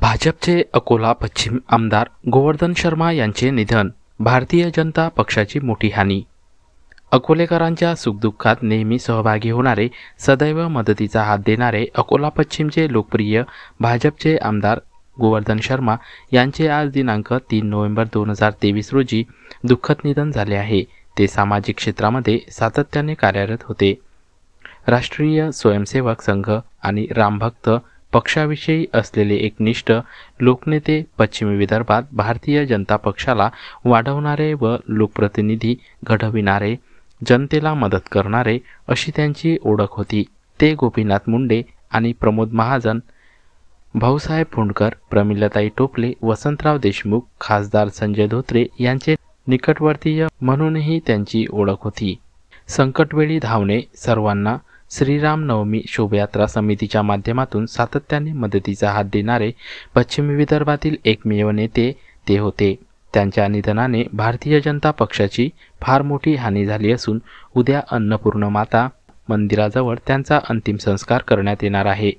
भाजपचे अकोला पश्चिम आमदार गोवर्धन शर्मा यांचे निधन भारतीय जनता पक्षाची मोठी हानी अकोलेकरांच्या सुखदुःखात नेहमी सहभागी होणारे सदैव मदतीचा हात देणारे अकोला पश्चिमचे लोकप्रिय भाजपचे आमदार गोवर्धन शर्मा यांचे आज दिनांक तीन नोव्हेंबर दोन हजार तेवीस रोजी दुःखद निधन झाले आहे ते सामाजिक क्षेत्रामध्ये सातत्याने कार्यरत होते राष्ट्रीय स्वयंसेवक संघ आणि रामभक्त पक्षाविषयी असलेले एकनिष्ठ लोकनेते पश्चिमी विदर्भात भारतीय जनता पक्षाला वाढवणारे व लोकप्रतिनिधी घडविणारे जनतेला मदत करणारे अशी त्यांची ओळख होती ते गोपीनाथ मुंडे आणि प्रमोद महाजन भाऊसाहेब फोंडकर प्रमिलताई टोपले वसंतराव देशमुख खासदार संजय धोत्रे यांचे निकटवर्तीय म्हणूनही त्यांची ओळख होती संकटवेळी धावणे सर्वांना श्रीराम नवमी शोभयात्रा समितीच्या माध्यमातून सातत्याने मदतीचा हात देणारे पश्चिम विदर्भातील एकमेव नेते ते होते त्यांच्या निधनाने भारतीय जनता पक्षाची फार मोठी हानी झाली असून उद्या अन्नपूर्ण माता मंदिराजवळ त्यांचा अंतिम संस्कार करण्यात येणार आहे